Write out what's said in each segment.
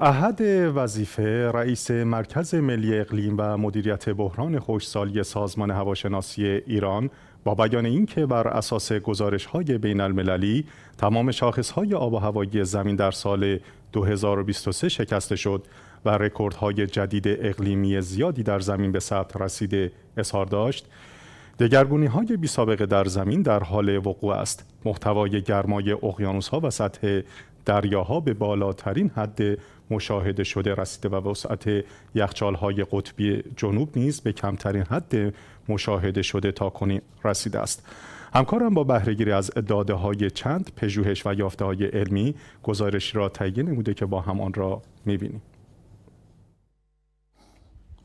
احد وظیفه رئیس مرکز ملی اقلیم و مدیریت بحران خوشسالی سازمان هواشناسی ایران با بیان اینکه بر اساس گزارش های بین المللی تمام شاخص های آب و هوایی زمین در سال 2023 شکسته شد و رکوردهای جدید اقلیمی زیادی در زمین به ثبت رسیده اظهار داشت دگرگونی های بی سابقه در زمین در حال وقوع است محتوای گرمای اقیانوس ها و سطح دریاها به بالاترین حد مشاهده شده رسیده و وسعت های قطبی جنوب نیز به کمترین حد مشاهده شده تا کنی رسیده است همکارم با بهرهگیری از داده های چند پژوهش و یافته های علمی گزارش را تهیه نموده که با هم آن را میبینیم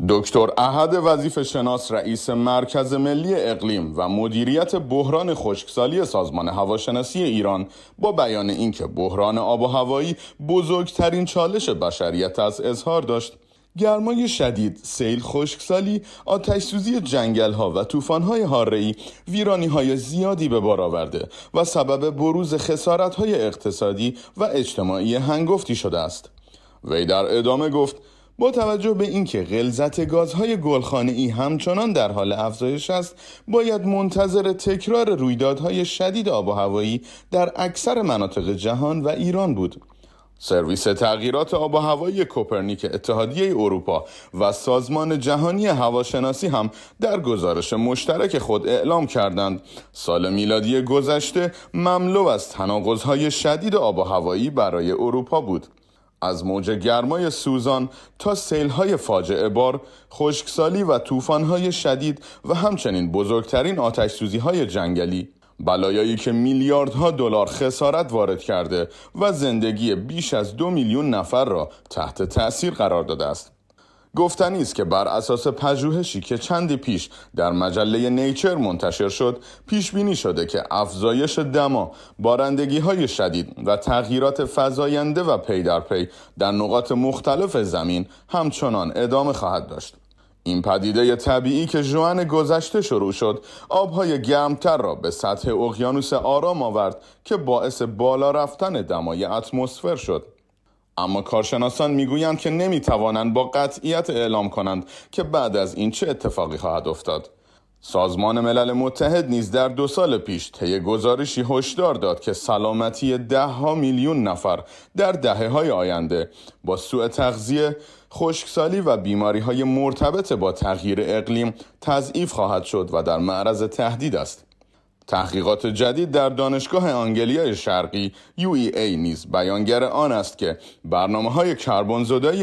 دکتر احد وظیف شناس رئیس مرکز ملی اقلیم و مدیریت بحران خشکسالی سازمان هواشناسی ایران با بیان اینکه بحران آب و هوایی بزرگترین چالش بشریت از اظهار داشت گرمای شدید، سیل خشکسالی، سوزی جنگل ها و طوفان های ویرانیهای ویرانی های زیادی به بار آورده و سبب بروز خسارت های اقتصادی و اجتماعی هنگفتی شده است. وی در ادامه گفت با توجه به اینکه غلظت گازهای گلخانه ای همچنان در حال افزایش است باید منتظر تکرار رویدادهای شدید آب و هوایی در اکثر مناطق جهان و ایران بود سرویس تغییرات آب و هوایی کوپرنیک اتحادیه اروپا و سازمان جهانی هواشناسی هم در گزارش مشترک خود اعلام کردند سال میلادی گذشته مملو از تناقض‌های شدید آب و هوایی برای اروپا بود از موج گرمای سوزان تا سیلهای فاجعه بار، خشکسالی و طوفان‌های شدید و همچنین بزرگترین های جنگلی بلایایی که میلیاردها دلار خسارت وارد کرده و زندگی بیش از دو میلیون نفر را تحت تأثیر قرار داده است گفتنی است که بر اساس پژوهشی که چندی پیش در مجله نیچر منتشر شد پیش بینی شده که افزایش دما بارندگی های شدید و تغییرات فزاینده و پی در پی در نقاط مختلف زمین همچنان ادامه خواهد داشت این پدیده طبیعی که جوان گذشته شروع شد آبهای گرمتر را به سطح اقیانوس آرام آورد که باعث بالا رفتن دمای اتمسفر شد اما کارشناسان میگویند که نمیتوانند با قطعیت اعلام کنند که بعد از این چه اتفاقی خواهد افتاد سازمان ملل متحد نیز در دو سال پیش طی گزارشی هشدار داد که سلامتی دهها میلیون نفر در دهه های آینده با سوء تغذیه، خشکسالی و بیماری های مرتبط با تغییر اقلیم تضعیف خواهد شد و در معرض تهدید است. تحقیقات جدید در دانشگاه آنگلیای شرقی UEA نیز بیانگر آن است که برنامه های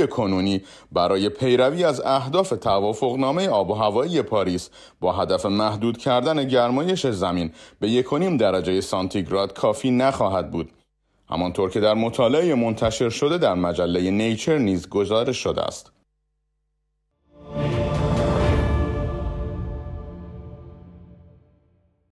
کنونی برای پیروی از اهداف توافقنامه آب و هوایی پاریس با هدف محدود کردن گرمایش زمین به یکونیم درجه سانتیگراد کافی نخواهد بود. همانطور که در مطالعه منتشر شده در مجله نیچر نیز گزارش شده است.